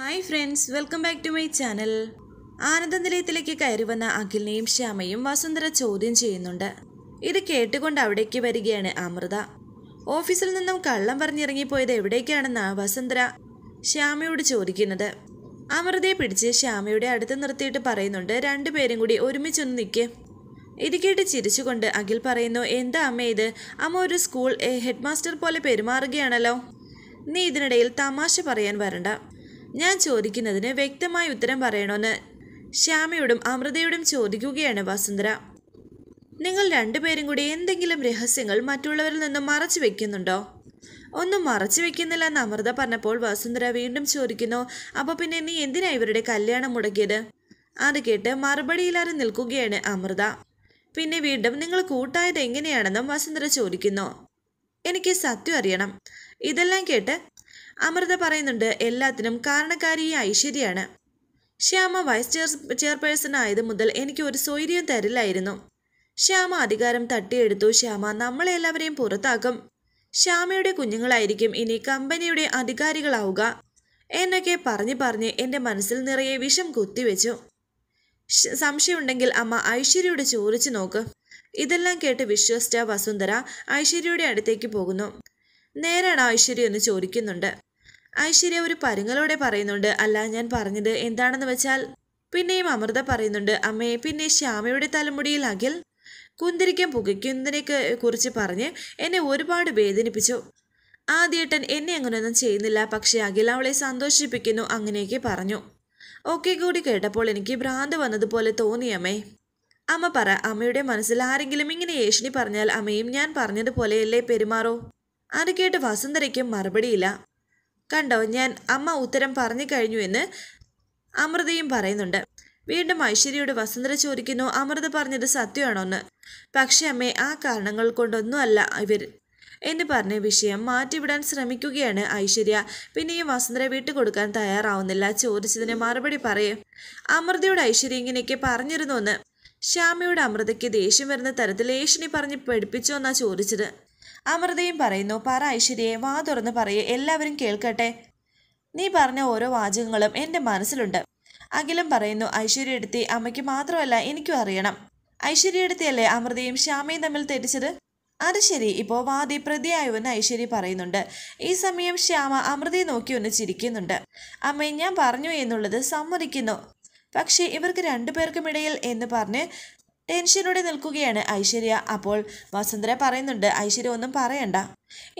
hi friends welcome back to my channel ആനന്ദ നിലയത്തിലേക്ക് കയറി വന്ന അഖിലിനെയും ശ്യാമയും വസുന്ധര ചോദ്യം ചെയ്യുന്നുണ്ട് ഇത് കേട്ടുകൊണ്ട് അവിടേക്ക് വരികയാണ് അമൃത ഓഫീസിൽ നിന്നും കള്ളം പറഞ്ഞിറങ്ങിപ്പോയത് എവിടേക്കാണെന്നാണ് വസുന്ധര ശ്യാമയോട് ചോദിക്കുന്നത് അമൃതയെ പിടിച്ച് ശ്യാമയുടെ അടുത്ത് നിർത്തിയിട്ട് പറയുന്നുണ്ട് രണ്ടുപേരും കൂടി ഒരുമിച്ചൊന്ന് നിൽക്കുക ഇത് കേട്ട് ചിരിച്ചുകൊണ്ട് അഖിൽ പറയുന്നു എന്താ അമ്മ ഇത് അമ്മ ഒരു സ്കൂൾ ഹെഡ് മാസ്റ്റർ പോലെ പെരുമാറുകയാണല്ലോ നീ ഇതിനിടയിൽ തമാശ പറയാൻ വരണ്ട ഞാൻ ചോദിക്കുന്നതിന് വ്യക്തമായ ഉത്തരം പറയണമെന്ന് ശ്യാമയോടും അമൃതയോടും ചോദിക്കുകയാണ് വസുന്ധര നിങ്ങൾ രണ്ടുപേരും കൂടി എന്തെങ്കിലും രഹസ്യങ്ങൾ മറ്റുള്ളവരിൽ നിന്നും മറച്ചു വെക്കുന്നുണ്ടോ ഒന്നും മറച്ചു വെക്കുന്നില്ല എന്ന് അമൃത പറഞ്ഞപ്പോൾ വസുന്ധര വീണ്ടും ചോദിക്കുന്നു അപ്പോൾ പിന്നെ നീ എന്തിനാ ഇവരുടെ കല്യാണം മുടക്കിയത് അത് കേട്ട് മറുപടിയില്ലാതെ നിൽക്കുകയാണ് അമൃത പിന്നെ വീണ്ടും നിങ്ങൾ കൂട്ടായത് എങ്ങനെയാണെന്നും വസുന്ധര ചോദിക്കുന്നു എനിക്ക് സത്യം അറിയണം ഇതെല്ലാം കേട്ട് അമൃത പറയുന്നുണ്ട് എല്ലാത്തിനും കാരണക്കാരി ഈ ഐശ്വര്യയാണ് ശ്യാമ വൈസ് ചെയർ ചെയർപേഴ്സൺ ആയത് മുതൽ എനിക്ക് ഒരു സ്വൈര്യം തരില്ലായിരുന്നു ശ്യാമ അധികാരം തട്ടിയെടുത്തു ശ്യാമ നമ്മളെ എല്ലാവരെയും പുറത്താക്കും ശ്യാമയുടെ കുഞ്ഞുങ്ങളായിരിക്കും ഇനി കമ്പനിയുടെ അധികാരികളാവുക എന്നൊക്കെ പറഞ്ഞു പറഞ്ഞ് എൻ്റെ മനസ്സിൽ നിറയെ വിഷം കുത്തിവെച്ചു സംശയമുണ്ടെങ്കിൽ അമ്മ ഐശ്വര്യയോട് ചോദിച്ചു നോക്ക് ഇതെല്ലാം കേട്ട് വിശ്വസിച്ച വസുന്ധര ഐശ്വര്യയുടെ അടുത്തേക്ക് പോകുന്നു നേരാണ് ഐശ്വര്യ എന്ന് ചോദിക്കുന്നുണ്ട് ഐശ്വര്യ ഒരു പരുങ്ങലോടെ പറയുന്നുണ്ട് അല്ല ഞാൻ പറഞ്ഞത് എന്താണെന്ന് വെച്ചാൽ പിന്നെയും അമൃത പറയുന്നുണ്ട് അമ്മയെ പിന്നെ ശ്യാമയുടെ തലമുടിയിൽ അഖിൽ കുന്തിരിക്കം പുകയ്ക്കുന്നതിനെക്ക് കുറിച്ച് പറഞ്ഞ് എന്നെ ഒരുപാട് വേദനിപ്പിച്ചു ആദ്യേട്ടൻ എന്നെ അങ്ങനെയൊന്നും ചെയ്യുന്നില്ല പക്ഷേ അഖിൽ അവളെ സന്തോഷിപ്പിക്കുന്നു അങ്ങനെയൊക്കെ പറഞ്ഞു ഓക്കെ കൂടി കേട്ടപ്പോൾ എനിക്ക് ഭ്രാന്ത് വന്നതുപോലെ തോന്നിയമ്മേ അമ്മ പറ അമ്മയുടെ മനസ്സിൽ ആരെങ്കിലും ഇങ്ങനെ ഏഷണി പറഞ്ഞാൽ അമ്മയും ഞാൻ പറഞ്ഞതുപോലെയല്ലേ പെരുമാറൂ അത് കേട്ട് വസുന്ധരയ്ക്കും മറുപടിയില്ല കണ്ടോ ഞാൻ അമ്മ ഉത്തരം പറഞ്ഞു കഴിഞ്ഞു എന്ന് അമൃതയും പറയുന്നുണ്ട് വീണ്ടും ഐശ്വര്യയോട് വസന്തര ചോദിക്കുന്നു അമൃത പറഞ്ഞത് സത്യമാണോന്ന് പക്ഷേ അമ്മേ ആ കാരണങ്ങൾ കൊണ്ടൊന്നുമല്ല ഇവർ എന്ന് പറഞ്ഞ വിഷയം മാറ്റിവിടാൻ ശ്രമിക്കുകയാണ് ഐശ്വര്യ പിന്നെയും വസുന്ധര വീട്ടു കൊടുക്കാൻ തയ്യാറാവുന്നില്ല ചോദിച്ചതിന് മറുപടി പറയേ അമൃതയോട് ഐശ്വര്യ ഇങ്ങനെയൊക്കെ പറഞ്ഞിരുന്നു എന്ന് ശ്യാമയോട് അമൃതയ്ക്ക് ദേഷ്യം വരുന്ന തരത്തിൽ ഏഷ്യനെ പറഞ്ഞ് പഠിപ്പിച്ചോ എന്നാ ചോദിച്ചത് അമൃതയും പറയുന്നു പറ ഐശ്വര്യയെ വാ തുറന്ന് പറയേ എല്ലാവരും കേൾക്കട്ടെ നീ പറഞ്ഞ ഓരോ വാചകങ്ങളും എൻ്റെ മനസ്സിലുണ്ട് അഖിലും പറയുന്നു ഐശ്വര്യ എടുത്തി അമ്മയ്ക്ക് മാത്രമല്ല എനിക്കും അറിയണം ഐശ്വര്യ എടുത്തിയല്ലേ അമൃതയും ശ്യാമയും തമ്മിൽ തെറ്റിച്ചത് അത് ശരി ഇപ്പോൾ വാദി പ്രതിയായുവെന്ന് ഐശ്വര്യ പറയുന്നുണ്ട് ഈ സമയം ശ്യാമ അമൃതയെ നോക്കി ഒന്ന് ചിരിക്കുന്നുണ്ട് അമ്മയെ ഞാൻ പറഞ്ഞു എന്നുള്ളത് സമ്മതിക്കുന്നു പക്ഷേ ഇവർക്ക് രണ്ടുപേർക്കും ഇടയിൽ എന്ന് പറഞ്ഞ് ടെൻഷനോടെ നിൽക്കുകയാണ് ഐശ്വര്യ അപ്പോൾ വസുന്ധര പറയുന്നുണ്ട് ഐശ്വര്യ ഒന്നും പറയണ്ട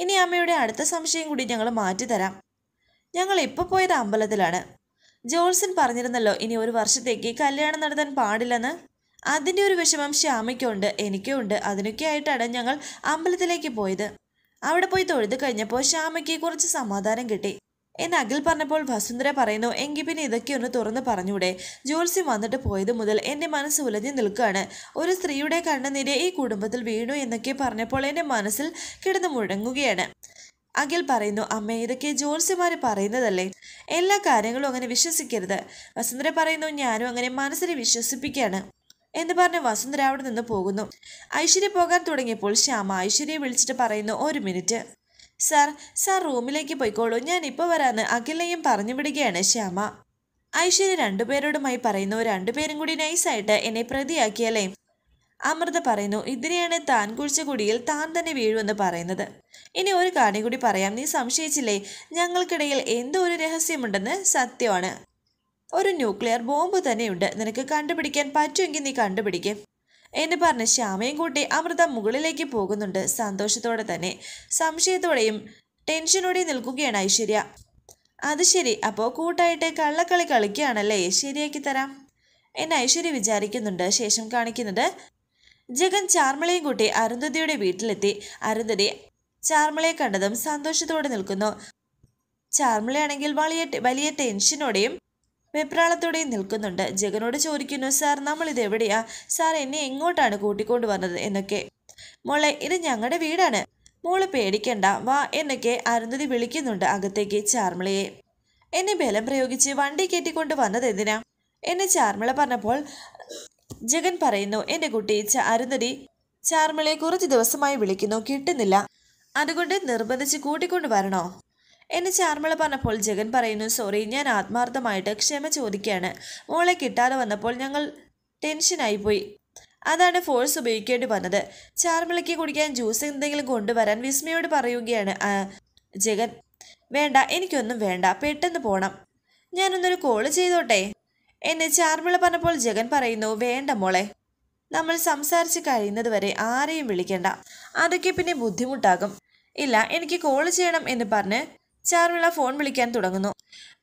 ഇനി അമ്മയുടെ അടുത്ത സംശയം കൂടി ഞങ്ങൾ മാറ്റിത്തരാം ഞങ്ങൾ ഇപ്പോൾ പോയത് അമ്പലത്തിലാണ് ജോൾസൺ പറഞ്ഞിരുന്നല്ലോ ഇനി ഒരു വർഷത്തേക്ക് കല്യാണം നടത്താൻ പാടില്ലെന്ന് അതിൻ്റെ ഒരു വിഷമം ശ്യാമയ്ക്കുണ്ട് ഉണ്ട് അതിനൊക്കെ ആയിട്ടാണ് ഞങ്ങൾ അമ്പലത്തിലേക്ക് പോയത് അവിടെ പോയി തൊഴുത് കഴിഞ്ഞപ്പോൾ ശ്യാമയ്ക്ക് കുറച്ച് സമാധാനം കിട്ടി എന്ന് അഖിൽ പറഞ്ഞപ്പോൾ വസുന്ധര പറയുന്നു എങ്കിൽ പിന്നെ ഇതൊക്കെ ഒന്ന് തുറന്ന് പറഞ്ഞൂടെ ജോത്സ്യം വന്നിട്ട് പോയത് മുതൽ എൻ്റെ മനസ്സ് ഉലഞ്ഞു നിൽക്കുകയാണ് ഒരു സ്ത്രീയുടെ കണ്ണുനീര് ഈ കുടുംബത്തിൽ വീണു എന്നൊക്കെ പറഞ്ഞപ്പോൾ എൻ്റെ മനസ്സിൽ കിടന്നു മുഴങ്ങുകയാണ് അഖിൽ പറയുന്നു അമ്മ ഇതൊക്കെ ജോത്സ്യമാർ പറയുന്നതല്ലേ എല്ലാ കാര്യങ്ങളും അങ്ങനെ വിശ്വസിക്കരുത് വസുന്ധര പറയുന്നു ഞാനും അങ്ങനെ മനസ്സിനെ വിശ്വസിപ്പിക്കുകയാണ് എന്ന് പറഞ്ഞ് വസുന്ധര അവിടെ നിന്ന് പോകുന്നു ഐശ്വര്യ പോകാൻ തുടങ്ങിയപ്പോൾ ശ്യാമ ഐശ്വര്യയെ വിളിച്ചിട്ട് പറയുന്നു ഒരു മിനിറ്റ് സാർ സാർ റൂമിലേക്ക് പോയിക്കോളൂ ഞാൻ ഇപ്പോൾ വരാന്ന് അഖിലയും പറഞ്ഞു വിടുകയാണ് ശ്യാമ ഐശ്വര്യ രണ്ടുപേരോടുമായി പറയുന്നു രണ്ടുപേരും കൂടി നൈസായിട്ട് എന്നെ പ്രതിയാക്കിയല്ലേ അമൃത പറയുന്നു ഇതിനെയാണ് താൻ കുഴിച്ച കുടിയിൽ താൻ തന്നെ വീഴുമെന്ന് പറയുന്നത് ഇനി ഒരു കാര്യം കൂടി പറയാം നീ സംശയിച്ചില്ലേ ഞങ്ങൾക്കിടയിൽ എന്തോ ഒരു രഹസ്യമുണ്ടെന്ന് സത്യമാണ് ഒരു ന്യൂക്ലിയർ ബോംബ് തന്നെയുണ്ട് നിനക്ക് കണ്ടുപിടിക്കാൻ പറ്റുമെങ്കിൽ നീ കണ്ടുപിടിക്കും എന്ന് പറഞ്ഞ് ശ്യാമയും കൂട്ടി അമൃത മുകളിലേക്ക് പോകുന്നുണ്ട് സന്തോഷത്തോടെ തന്നെ സംശയത്തോടെയും ടെൻഷനോടെയും നിൽക്കുകയാണ് ഐശ്വര്യ അത് ശരി അപ്പോൾ കൂട്ടായിട്ട് കള്ളക്കളി കളിക്കുകയാണല്ലേ ശരിയാക്കി തരാം എന്ന് ഐശ്വര്യ വിചാരിക്കുന്നുണ്ട് ശേഷം കാണിക്കുന്നത് ജഗൻ ചാർമളയും കൂട്ടി അരുന്ധതിയുടെ വീട്ടിലെത്തി അരുന്ധതി ചാർമളയെ കണ്ടതും സന്തോഷത്തോടെ നിൽക്കുന്നു ചാർമളയാണെങ്കിൽ വലിയ വലിയ ടെൻഷനോടെയും വെപ്രാളത്തോടെ നിൽക്കുന്നുണ്ട് ജഗനോട് ചോദിക്കുന്നു സാർ നമ്മളിത് എവിടെയാ സാർ എന്നെ എങ്ങോട്ടാണ് കൂട്ടിക്കൊണ്ടു വന്നത് എന്നൊക്കെ മോളെ ഇത് ഞങ്ങളുടെ വീടാണ് മോള് പേടിക്കണ്ട വാ എന്നൊക്കെ അരുന്ധതി വിളിക്കുന്നുണ്ട് അകത്തേക്ക് ചാർമിളയെ എന്നെ ബലം പ്രയോഗിച്ച് വണ്ടി കയറ്റിക്കൊണ്ട് വന്നത് എന്തിനാ എന്നെ ചാർമിള പറഞ്ഞപ്പോൾ ജഗൻ പറയുന്നു എന്റെ കുട്ടി അരുന്ധതി ചാർമിളയെ കുറച്ച് ദിവസമായി വിളിക്കുന്നു കിട്ടുന്നില്ല അതുകൊണ്ട് നിർബന്ധിച്ച് കൂട്ടിക്കൊണ്ടു വരണോ എന്നെ ചാർമിള പറഞ്ഞപ്പോൾ ജഗൻ പറയുന്നു സോറി ഞാൻ ആത്മാർത്ഥമായിട്ട് ക്ഷമ ചോദിക്കുകയാണ് മോളെ കിട്ടാതെ വന്നപ്പോൾ ഞങ്ങൾ ടെൻഷനായിപ്പോയി അതാണ് ഫോഴ്സ് ഉപയോഗിക്കേണ്ടി വന്നത് ചാർമിളയ്ക്ക് കുടിക്കാൻ ജ്യൂസ് എന്തെങ്കിലും കൊണ്ടുവരാൻ വിസ്മയോട് പറയുകയാണ് ജഗൻ വേണ്ട എനിക്കൊന്നും വേണ്ട പെട്ടെന്ന് പോണം ഞാനൊന്നൊരു കോള് ചെയ്തോട്ടെ എന്നെ ചാർമിള പറഞ്ഞപ്പോൾ ജഗൻ പറയുന്നു വേണ്ട മോളെ നമ്മൾ സംസാരിച്ച് കഴിയുന്നത് വരെ ആരെയും വിളിക്കണ്ട അതൊക്കെ പിന്നെ ബുദ്ധിമുട്ടാകും ഇല്ല എനിക്ക് കോൾ ചെയ്യണം എന്ന് പറഞ്ഞ് ചാർമിള ഫോൺ വിളിക്കാൻ തുടങ്ങുന്നു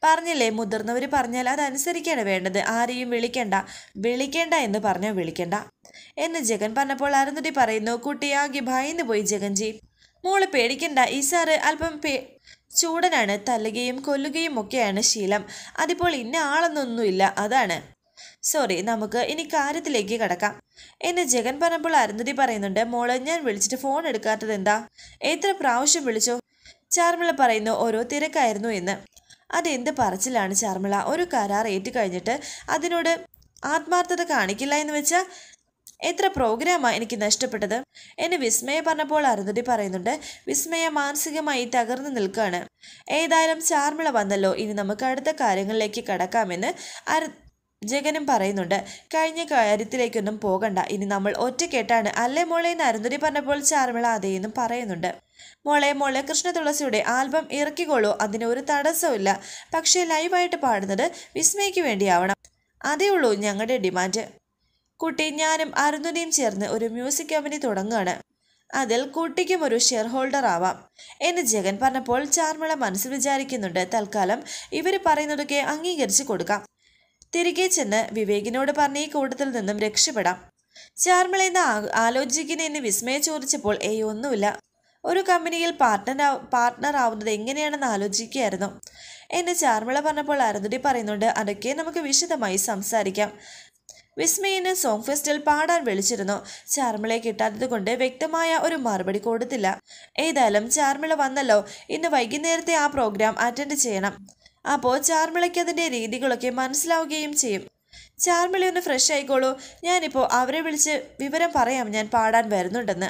പറഞ്ഞില്ലേ മുതിർന്നവർ പറഞ്ഞാൽ അതനുസരിക്കാണ് വേണ്ടത് ആരെയും വിളിക്കണ്ട വിളിക്കേണ്ട എന്ന് പറഞ്ഞാൽ വിളിക്കണ്ട എന്ന് ജഗൻ പറഞ്ഞപ്പോൾ അരുന്ധതി പറയുന്നു കുട്ടിയാകെ ഭയന്ന് പോയി ജഗൻജി മോള് പേടിക്കണ്ട ഈ സാറ് അല്പം പേ ചൂടനാണ് തല്ലുകയും കൊല്ലുകയും ഒക്കെയാണ് ശീലം അതിപ്പോൾ ഇന്ന ആളെന്നൊന്നുമില്ല അതാണ് സോറി നമുക്ക് ഇനി കാര്യത്തിലേക്ക് കടക്കാം എന്ന് ജഗൻ പറഞ്ഞപ്പോൾ അരുന്ധതി പറയുന്നുണ്ട് മോളെ ഞാൻ വിളിച്ചിട്ട് ഫോൺ എടുക്കാത്തത് എന്താ എത്ര പ്രാവശ്യം വിളിച്ചോ ചാർമിള പറയുന്നു ഓരോ തിരക്കായിരുന്നു എന്ന് അതെന്ത് പറച്ചിലാണ് ചാർമിള ഒരു കരാർ ഏറ്റുകഴിഞ്ഞിട്ട് അതിനോട് ആത്മാർത്ഥത കാണിക്കില്ല എന്ന് വെച്ചാൽ എത്ര പ്രോഗ്രാമാണ് എനിക്ക് നഷ്ടപ്പെട്ടത് എന്നെ വിസ്മയ പറഞ്ഞപ്പോൾ അരുന്ധതി പറയുന്നുണ്ട് വിസ്മയ മാനസികമായി തകർന്നു നിൽക്കുകയാണ് ഏതായാലും ചാർമിള വന്നല്ലോ ഇനി നമുക്ക് അടുത്ത കാര്യങ്ങളിലേക്ക് കടക്കാമെന്ന് അരു ജഗനും പറയുന്നുണ്ട് കഴിഞ്ഞ കാര്യത്തിലേക്കൊന്നും പോകണ്ട ഇനി നമ്മൾ ഒറ്റക്കെട്ടാണ് അല്ലേ മോളെ എന്ന് അരുന്ധതി പറഞ്ഞപ്പോൾ ചാർമിള എന്നും പറയുന്നുണ്ട് മോളെ മോളെ കൃഷ്ണ തുളസിയുടെ ആൽബം ഇറക്കിക്കോളൂ അതിന് ഒരു തടസ്സമില്ല പക്ഷേ ലൈവായിട്ട് പാടുന്നത് വിസ്മയ്ക്ക് വേണ്ടിയാവണം അതേ ഉള്ളൂ ഞങ്ങളുടെ ഡിമാൻഡ് കുട്ടി ഞാനും അരുന്ധതിയും ചേർന്ന് ഒരു മ്യൂസിക് കമ്പനി തുടങ്ങുകയാണ് അതിൽ കുട്ടിക്കും ഒരു ഷെയർ ഹോൾഡർ ആവാം എന്ന് ജഗൻ പറഞ്ഞപ്പോൾ ചാർമിള മനസ്സിൽ വിചാരിക്കുന്നുണ്ട് തൽക്കാലം ഇവർ പറയുന്നതൊക്കെ അംഗീകരിച്ചു കൊടുക്കാം തിരികെ ചെന്ന് വിവേകിനോട് പറഞ്ഞ ഈ കൂട്ടത്തിൽ നിന്നും രക്ഷപ്പെടാം ചാർമിള എന്ന് ആലോചിക്കുന്നതിന് വിസ്മയം ചോദിച്ചപ്പോൾ ഏയ് ഒന്നുമില്ല ഒരു കമ്പനിയിൽ പാർട്ട്ണർ പാർട്ട്ണർ ആവുന്നത് എങ്ങനെയാണെന്ന് ആലോചിക്കുകയായിരുന്നു എന്നെ ചാർമിള പറഞ്ഞപ്പോൾ അരുന്ധതി പറയുന്നുണ്ട് അതൊക്കെ നമുക്ക് വിശദമായി സംസാരിക്കാം വിസ്മയിനെ സോങ് ഫെസ്റ്റിൽ പാടാൻ വിളിച്ചിരുന്നു ചാർമിളയെ കിട്ടാത്തത് കൊണ്ട് വ്യക്തമായ ഒരു മറുപടി കൊടുത്തില്ല ഏതായാലും ചാർമിള വന്നല്ലോ ഇന്ന് വൈകുന്നേരത്തെ ആ പ്രോഗ്രാം അറ്റൻഡ് ചെയ്യണം അപ്പോൾ ചാർമിളയ്ക്ക് അതിൻ്റെ രീതികളൊക്കെ മനസ്സിലാവുകയും ചെയ്യും ചാർമിളി ഒന്ന് ഫ്രഷ് ആയിക്കോളൂ ഞാനിപ്പോൾ അവരെ വിളിച്ച് വിവരം പറയാം ഞാൻ പാടാൻ വരുന്നുണ്ടെന്ന്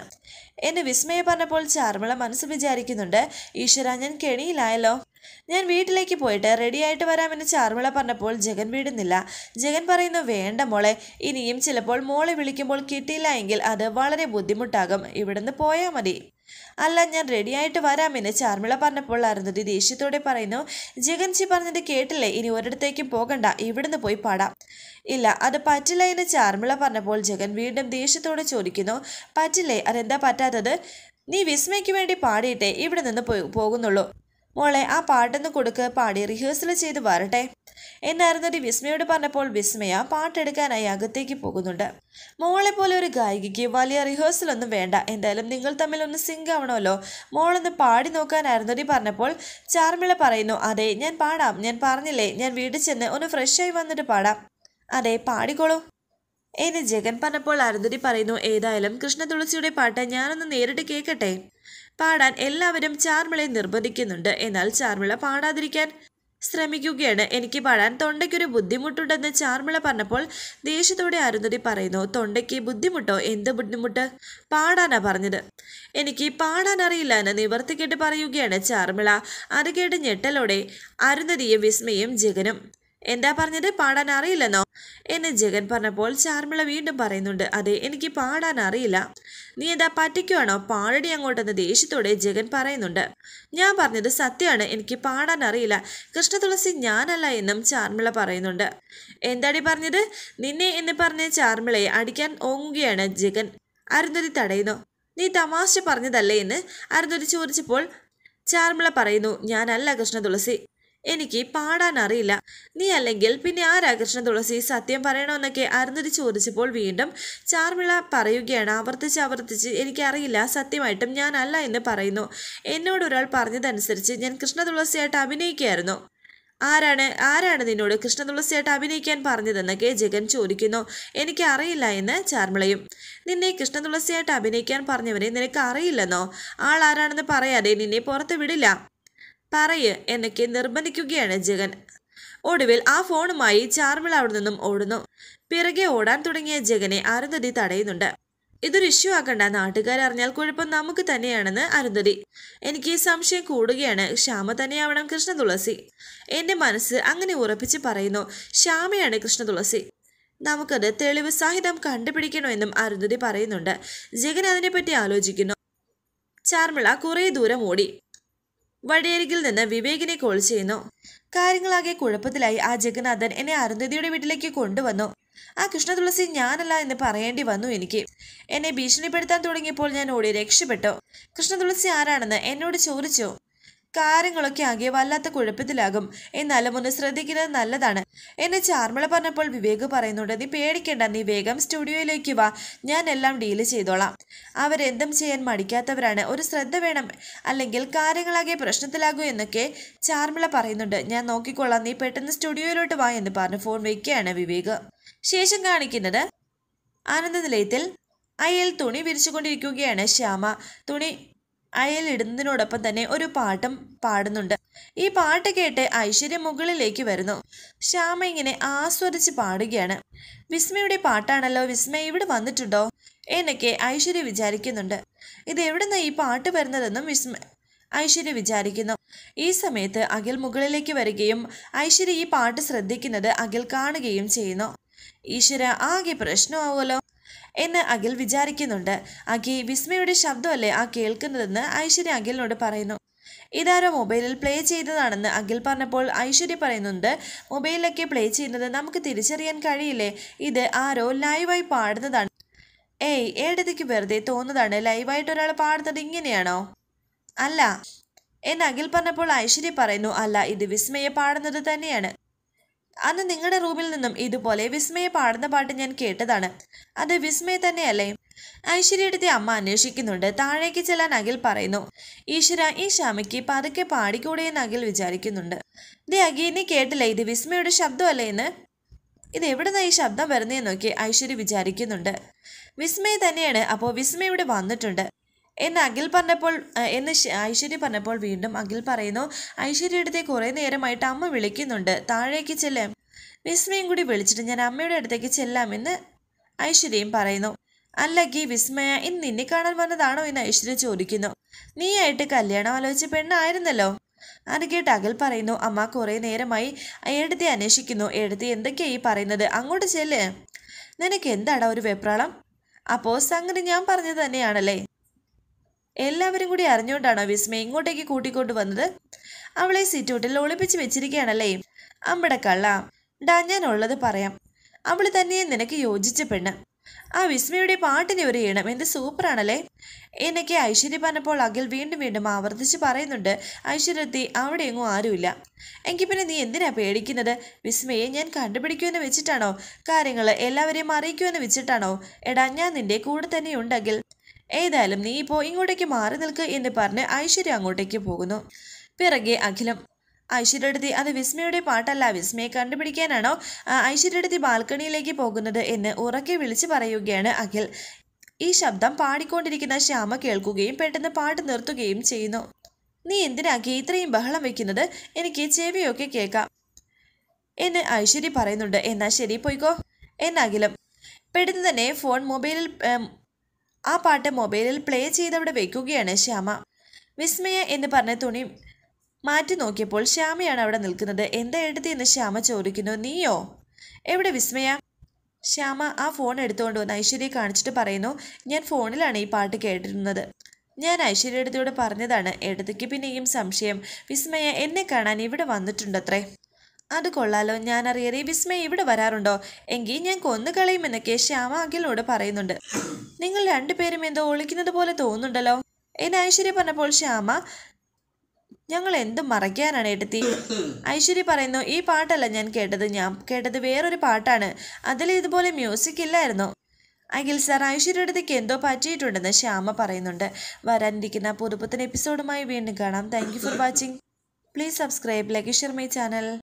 എന്നെ വിസ്മയം പറഞ്ഞപ്പോൾ ചാർമിള മനസ്സ് വിചാരിക്കുന്നുണ്ട് ഈശ്വര ഞാൻ കെണിയിലായല്ലോ ഞാൻ വീട്ടിലേക്ക് പോയിട്ട് റെഡിയായിട്ട് വരാമെന്ന് ചാർമിള പറഞ്ഞപ്പോൾ ജഗൻ വീടുന്നില്ല ജഗൻ പറയുന്നു വേണ്ട മോളെ ഇനിയും ചിലപ്പോൾ മോളെ വിളിക്കുമ്പോൾ കിട്ടിയില്ല എങ്കിൽ അത് വളരെ ബുദ്ധിമുട്ടാകും ഇവിടുന്ന് പോയാൽ മതി അല്ല ഞാൻ റെഡിയായിട്ട് വരാമെന്ന് ചാർമിള പറഞ്ഞപ്പോൾ അരുന്ധതി ദേഷ്യത്തോടെ പറയുന്നു ജഗൻജി പറഞ്ഞത് കേട്ടില്ലേ ഇനി ഒരിടത്തേക്കും പോകണ്ട ഇവിടുന്ന് പോയി പാടാം ഇല്ല അത് പറ്റില്ല എന്ന് ചാർമിള പറഞ്ഞപ്പോൾ ജഗൻ വീണ്ടും ദേഷ്യത്തോടെ ചോദിക്കുന്നു പറ്റില്ലേ അതെന്താ പറ്റാത്തത് നീ വിസ്മയ്ക്ക് വേണ്ടി പാടിയിട്ടേ ഇവിടെ നിന്ന് പോകുന്നുള്ളൂ മോളെ ആ പാട്ടൊന്ന് കൊടുക്ക് പാടി റിഹേഴ്സൽ ചെയ്ത് വരട്ടെ ഒരു വിസ്മയോട് പറഞ്ഞപ്പോൾ വിസ്മയ പാട്ടെടുക്കാനായി അകത്തേക്ക് പോകുന്നുണ്ട് മോളെ പോലെ ഒരു ഗായികയ്ക്ക് വലിയ റിഹേഴ്സൽ ഒന്നും വേണ്ട എന്തായാലും നിങ്ങൾ തമ്മിൽ ഒന്ന് സിങ്ക് ആവണമല്ലോ മോളൊന്ന് പാടി ഒരു പറഞ്ഞപ്പോൾ ചാർമിള പറയുന്നു അതെ ഞാൻ പാടാം ഞാൻ പറഞ്ഞില്ലേ ഞാൻ വീട്ടിൽ ചെന്ന് ഒന്ന് ഫ്രഷായി വന്നിട്ട് പാടാം അതെ പാടിക്കോളൂ എന്നെ ജഗൻ പറഞ്ഞപ്പോൾ അരുന്ധതി പറയുന്നു ഏതായാലും കൃഷ്ണതുളസിയുടെ പാട്ട് ഞാനൊന്ന് നേരിട്ട് കേൾക്കട്ടെ പാടാൻ എല്ലാവരും ചാർമിളയെ നിർബന്ധിക്കുന്നുണ്ട് എന്നാൽ ചാർമിള പാടാതിരിക്കാൻ ശ്രമിക്കുകയാണ് എനിക്ക് പാടാൻ തൊണ്ടയ്ക്കൊരു ബുദ്ധിമുട്ടുണ്ടെന്ന് ചാർമിള പറഞ്ഞപ്പോൾ ദേഷ്യത്തോടെ അരുന്ധതി പറയുന്നു തൊണ്ടയ്ക്ക് ബുദ്ധിമുട്ടോ എന്ത് ബുദ്ധിമുട്ട് പാടാനാ പറഞ്ഞത് എനിക്ക് പാടാൻ അറിയില്ല എന്ന് നിവർത്തിക്കേട്ട് പറയുകയാണ് ചാർമിള അത് കേട്ട് ഞെട്ടലോടെ അരുന്ധതിയും വിസ്മയും ജഗനും എന്താ പറഞ്ഞത് പാടാൻ അറിയില്ലെന്നോ എന്ന് ജഗൻ പറഞ്ഞപ്പോൾ ചാർമിള വീണ്ടും പറയുന്നുണ്ട് അതെ എനിക്ക് പാടാൻ അറിയില്ല നീ എന്താ പറ്റിക്കുവാണോ പാടടി അങ്ങോട്ടെന്ന് ദേഷ്യത്തോടെ ജഗൻ പറയുന്നുണ്ട് ഞാൻ പറഞ്ഞത് സത്യമാണ് എനിക്ക് പാടാൻ അറിയില്ല കൃഷ്ണതുളസി ഞാനല്ല എന്നും ചാർമിള പറയുന്നുണ്ട് എന്താടി പറഞ്ഞത് നിന്നെ എന്ന് പറഞ്ഞ ചാർമിളയെ അടിക്കാൻ ഓങ്ങുകയാണ് ജഗൻ അരുന്ധതി തടയുന്നു നീ തമാശ പറഞ്ഞതല്ലേ എന്ന് അരുന്ധതി ചോദിച്ചപ്പോൾ ചാർമിള പറയുന്നു ഞാനല്ല കൃഷ്ണതുളസി എനിക്ക് പാടാൻ അറിയില്ല നീ അല്ലെങ്കിൽ പിന്നെ ആരാകൃഷ്ണ തുളസി സത്യം പറയണമെന്നൊക്കെ അരുന്നൊരു ചോദിച്ചപ്പോൾ വീണ്ടും ചാർമിള പറയുകയാണ് ആവർത്തിച്ച് ആവർത്തിച്ച് എനിക്കറിയില്ല സത്യമായിട്ടും ഞാൻ അല്ല എന്ന് പറയുന്നു എന്നോട് ഒരാൾ പറഞ്ഞതനുസരിച്ച് ഞാൻ കൃഷ്ണ തുളസിയായിട്ട് അഭിനയിക്കുകയായിരുന്നു ആരാണ് ആരാണ് നിന്നോട് തുളസിയായിട്ട് അഭിനയിക്കാൻ കെ ജഗൻ ചോദിക്കുന്നു എനിക്ക് അറിയില്ല എന്ന് ചാർമിളയും നിന്നെ തുളസിയായിട്ട് അഭിനയിക്കാൻ പറഞ്ഞവനെ നിനക്ക് അറിയില്ലെന്നോ ആൾ ആരാണെന്ന് പറയാതെ നിന്നെ പുറത്ത് വിടില്ല പറയ് എന്നൊക്കെ നിർബന്ധിക്കുകയാണ് ജഗൻ ഒടുവിൽ ആ ഫോണുമായി ചാർമിള അവിടെ നിന്നും ഓടുന്നു പിറകെ ഓടാൻ തുടങ്ങിയ ജഗനെ അരുന്ധതി തടയുന്നുണ്ട് ഇതൊരു ഇഷ്യൂ ആക്കണ്ട നാട്ടുകാരറിഞ്ഞാൽ കുഴപ്പം നമുക്ക് തന്നെയാണെന്ന് അരുന്ധതി എനിക്ക് ഈ സംശയം കൂടുകയാണ് ശ്യാമ തന്നെയാവണം കൃഷ്ണ തുളസി എൻ്റെ മനസ്സ് അങ്ങനെ ഉറപ്പിച്ച് പറയുന്നു ശ്യാമയാണ് കൃഷ്ണ തുളസി നമുക്കത് തെളിവ് സഹിതം കണ്ടുപിടിക്കണമെന്നും അരുന്ധതി പറയുന്നുണ്ട് ജഗൻ അതിനെപ്പറ്റി ആലോചിക്കുന്നു ചാർമിള കുറേ ദൂരം ഓടി വഴിയരികിൽ നിന്ന് വിവേകിനെ കോൾ ചെയ്യുന്നു കാര്യങ്ങളാകെ കുഴപ്പത്തിലായി ആ ജഗന്നാഥൻ എന്നെ അരുന്ധതിയുടെ വീട്ടിലേക്ക് കൊണ്ടുവന്നു ആ കൃഷ്ണതുളസി ഞാനല്ല എന്ന് പറയേണ്ടി വന്നു എനിക്ക് എന്നെ ഭീഷണിപ്പെടുത്താൻ തുടങ്ങിയപ്പോൾ ഞാൻ ഓടി രക്ഷപ്പെട്ടു കൃഷ്ണതുളസി ആരാണെന്ന് എന്നോട് ചോദിച്ചു കാര്യങ്ങളൊക്കെ ആകെ വല്ലാത്ത കുഴപ്പത്തിലാകും എന്നാലും ഒന്ന് ശ്രദ്ധിക്കുന്നത് നല്ലതാണ് എന്നെ ചാർമിള പറഞ്ഞപ്പോൾ വിവേക് പറയുന്നുണ്ട് നീ പേടിക്കേണ്ട നീ വേഗം സ്റ്റുഡിയോയിലേക്ക് വാ ഞാൻ എല്ലാം ഡീല് ചെയ്തോളാം അവരെന്തും ചെയ്യാൻ മടിക്കാത്തവരാണ് ഒരു ശ്രദ്ധ വേണം അല്ലെങ്കിൽ കാര്യങ്ങളാകെ പ്രശ്നത്തിലാകൂ എന്നൊക്കെ ചാർമിള പറയുന്നുണ്ട് ഞാൻ നോക്കിക്കൊള്ളാം നീ പെട്ടെന്ന് സ്റ്റുഡിയോയിലോട്ട് വാ എന്ന് പറഞ്ഞ് ഫോൺ വയ്ക്കുകയാണ് വിവേക് ശേഷം കാണിക്കുന്നത് ആനന്ദ നിലയത്തിൽ അയൽ തുണി വിരിച്ചുകൊണ്ടിരിക്കുകയാണ് ശ്യാമ തുണി അയലിടുന്നതിനോടൊപ്പം തന്നെ ഒരു പാട്ടും പാടുന്നുണ്ട് ഈ പാട്ട് കേട്ട് ഐശ്വര്യ മുകളിലേക്ക് വരുന്നു ശ്യാമ ഇങ്ങനെ ആസ്വദിച്ച് പാടുകയാണ് വിസ്മയുടെ പാട്ടാണല്ലോ വിസ്മയ ഇവിടെ വന്നിട്ടുണ്ടോ എന്നൊക്കെ ഐശ്വര്യ വിചാരിക്കുന്നുണ്ട് ഇത് എവിടുന്ന ഈ പാട്ട് വരുന്നതെന്നും വിസ്മ ഐശ്വര്യ വിചാരിക്കുന്നു ഈ സമയത്ത് അഖിൽ മുകളിലേക്ക് വരികയും ഐശ്വര്യ ഈ പാട്ട് ശ്രദ്ധിക്കുന്നത് അഖിൽ കാണുകയും ചെയ്യുന്നു ഈശ്വര ആകെ പ്രശ്നമാവുമല്ലോ എന്ന് അഖിൽ വിചാരിക്കുന്നുണ്ട് അഖി വിസ്മയുടെ ശബ്ദമല്ലേ ആ കേൾക്കുന്നതെന്ന് ഐശ്വര്യ അഖിലിനോട് പറയുന്നു ഇതാരോ മൊബൈലിൽ പ്ലേ ചെയ്തതാണെന്ന് അഖിൽ പറഞ്ഞപ്പോൾ ഐശ്വര്യ പറയുന്നുണ്ട് മൊബൈലിലൊക്കെ പ്ലേ ചെയ്യുന്നത് നമുക്ക് തിരിച്ചറിയാൻ കഴിയില്ലേ ഇത് ആരോ ലൈവായി പാടുന്നതാണ് ഏയ് ഏടത്തേക്ക് വെറുതെ തോന്നുന്നതാണ് ലൈവായിട്ട് ഒരാൾ പാടുന്നത് ഇങ്ങനെയാണോ അല്ല എന്ന് അഖിൽ പറഞ്ഞപ്പോൾ ഐശ്വര്യ പറയുന്നു അല്ല ഇത് വിസ്മയെ പാടുന്നത് തന്നെയാണ് അന്ന് നിങ്ങളുടെ റൂമിൽ നിന്നും ഇതുപോലെ വിസ്മയെ പാടുന്ന പാട്ട് ഞാൻ കേട്ടതാണ് അത് വിസ്മയ തന്നെയല്ലേ ഐശ്വര്യയുടെ അമ്മ അന്വേഷിക്കുന്നുണ്ട് താഴേക്ക് ചെല്ലാൻ അഖിൽ പറയുന്നു ഈശ്വര ഈ ക്ഷമയ്ക്ക് പതുക്കെ പാടിക്കൂടെ എന്ന് അഖിൽ വിചാരിക്കുന്നുണ്ട് ദേ അഖി നീ കേട്ടില്ലേ ഇത് വിസ്മയുടെ ശബ്ദമല്ലേ എന്ന് ഇത് എവിടുന്ന ഈ ശബ്ദം വരുന്നതെന്നൊക്കെ ഐശ്വര്യ വിചാരിക്കുന്നുണ്ട് വിസ്മയ തന്നെയാണ് അപ്പോൾ വിസ്മയ ഇവിടെ വന്നിട്ടുണ്ട് എന്ന് അഖിൽ പറഞ്ഞപ്പോൾ എന്ന് ഐശ്വര്യ പറഞ്ഞപ്പോൾ വീണ്ടും അഖിൽ പറയുന്നു ഐശ്വര്യയുടെ കുറേ നേരമായിട്ട് അമ്മ വിളിക്കുന്നുണ്ട് താഴേക്ക് ചെല്ലാം വിസ്മയും കൂടി വിളിച്ചിട്ട് ഞാൻ അമ്മയുടെ അടുത്തേക്ക് ചെല്ലാമെന്ന് ഐശ്വര്യയും പറയുന്നു അല്ല ഗി വിസ്മയ ഇന്ന് നിന്നെ കാണാൻ വന്നതാണോ എന്ന് ഐശ്വര്യ ചോദിക്കുന്നു നീയായിട്ട് കല്യാണം ആലോചിച്ച പെണ്ണായിരുന്നല്ലോ അത് കേട്ട് അഖിൽ പറയുന്നു അമ്മ കുറേ നേരമായി എഴുതി അന്വേഷിക്കുന്നു എഴുതി എന്തൊക്കെയാ ഈ പറയുന്നത് അങ്ങോട്ട് ചെല്ലേ നിനക്ക് എന്താടാ ഒരു വെപ്രാളം അപ്പോൾ സംഗതി ഞാൻ പറഞ്ഞത് തന്നെയാണല്ലേ എല്ലാവരും കൂടി അറിഞ്ഞുകൊണ്ടാണോ വിസ്മയെ ഇങ്ങോട്ടേക്ക് കൂട്ടിക്കൊണ്ടു വന്നത് അവളെ സിറ്റൂട്ടിൽ ഒളിപ്പിച്ച് വെച്ചിരിക്കുകയാണല്ലേ അമ്മടെ കള്ള ഡാ ഞാൻ ഉള്ളത് പറയാം അവൾ തന്നെ നിനക്ക് യോജിച്ച പെണ്ണ് ആ വിസ്മയുടെ പാട്ടിന് ഒരു ഈണം എന്ത് സൂപ്പറാണല്ലേ എനിക്ക് ഐശ്വര്യ പറഞ്ഞപ്പോൾ അഖിൽ വീണ്ടും വീണ്ടും ആവർത്തിച്ച് പറയുന്നുണ്ട് ഐശ്വര്യത്തി എങ്ങും ആരുമില്ല എങ്കിൽ പിന്നെ നീ എന്തിനാ പേടിക്കുന്നത് വിസ്മയെ ഞാൻ കണ്ടുപിടിക്കുമെന്ന് വെച്ചിട്ടാണോ കാര്യങ്ങൾ എല്ലാവരെയും അറിയിക്കുമെന്ന് വെച്ചിട്ടാണോ എടാ ഞാൻ നിന്റെ കൂടെ ഉണ്ടെങ്കിൽ ഏതായാലും നീ ഇപ്പോൾ ഇങ്ങോട്ടേക്ക് മാറി നിൽക്ക് എന്ന് പറഞ്ഞ് ഐശ്വര്യ അങ്ങോട്ടേക്ക് പോകുന്നു പിറകെ അഖിലം ഐശ്വര്യടുത്തി അത് വിസ്മയുടെ പാട്ടല്ല വിസ്മയെ കണ്ടുപിടിക്കാനാണോ ഐശ്വര്യടുത്തി ബാൽക്കണിയിലേക്ക് പോകുന്നത് എന്ന് ഉറക്കെ വിളിച്ചു പറയുകയാണ് അഖിൽ ഈ ശബ്ദം പാടിക്കൊണ്ടിരിക്കുന്ന ശ്യാമ കേൾക്കുകയും പെട്ടെന്ന് പാട്ട് നിർത്തുകയും ചെയ്യുന്നു നീ എന്തിനാക്കി ഇത്രയും ബഹളം വെക്കുന്നത് എനിക്ക് ചെവിയൊക്കെ കേൾക്കാം എന്ന് ഐശ്വര്യ പറയുന്നുണ്ട് എന്നാ ശരി പോയിക്കോ എന്നഖിലം പെട്ടെന്ന് തന്നെ ഫോൺ മൊബൈലിൽ ആ പാട്ട് മൊബൈലിൽ പ്ലേ ചെയ്തവിടെ വെക്കുകയാണ് ശ്യാമ വിസ്മയ എന്ന് പറഞ്ഞ തുണി മാറ്റി നോക്കിയപ്പോൾ ശ്യാമയാണ് അവിടെ നിൽക്കുന്നത് എന്താ എഴുതി എന്ന് ശ്യാമ ചോദിക്കുന്നു നീയോ എവിടെ വിസ്മയ ശ്യാമ ആ ഫോൺ എടുത്തുകൊണ്ട് വന്ന് ഐശ്വര്യയെ കാണിച്ചിട്ട് പറയുന്നു ഞാൻ ഫോണിലാണ് ഈ പാട്ട് കേട്ടിരുന്നത് ഞാൻ ഐശ്വര്യയുടെ പറഞ്ഞതാണ് എടുത്തയ്ക്ക് പിന്നെയും സംശയം വിസ്മയ എന്നെ കാണാൻ ഇവിടെ വന്നിട്ടുണ്ടത്രേ അത് കൊള്ളാലോ ഞാനറിയറി വിസ്മയ ഇവിടെ വരാറുണ്ടോ എങ്കിൽ ഞാൻ കൊന്നുകളയുമെന്നൊക്കെ ശ്യാമ അഖിലിനോട് പറയുന്നുണ്ട് നിങ്ങൾ രണ്ടുപേരും എന്തോ ഒളിക്കുന്നത് പോലെ തോന്നുന്നുണ്ടല്ലോ എന്ന് ഐശ്വര്യ പറഞ്ഞപ്പോൾ ശ്യാമ ഞങ്ങൾ എന്തും മറയ്ക്കാനാണ് എടുത്തി ഐശ്വര്യ പറയുന്നു ഈ പാട്ടല്ല ഞാൻ കേട്ടത് ഞാൻ കേട്ടത് വേറൊരു പാട്ടാണ് അതിൽ ഇതുപോലെ മ്യൂസിക് ഇല്ലായിരുന്നു അഖിൽ സാർ ഐശ്വര്യയുടെ അടുത്തേക്ക് എന്തോ പറ്റിയിട്ടുണ്ടെന്ന് ശ്യാമ പറയുന്നുണ്ട് വരാനിരിക്കുന്ന പുതുപുത്തൻ എപ്പിസോഡുമായി വീണ്ടും കാണാം thank for watching please subscribe like share my channel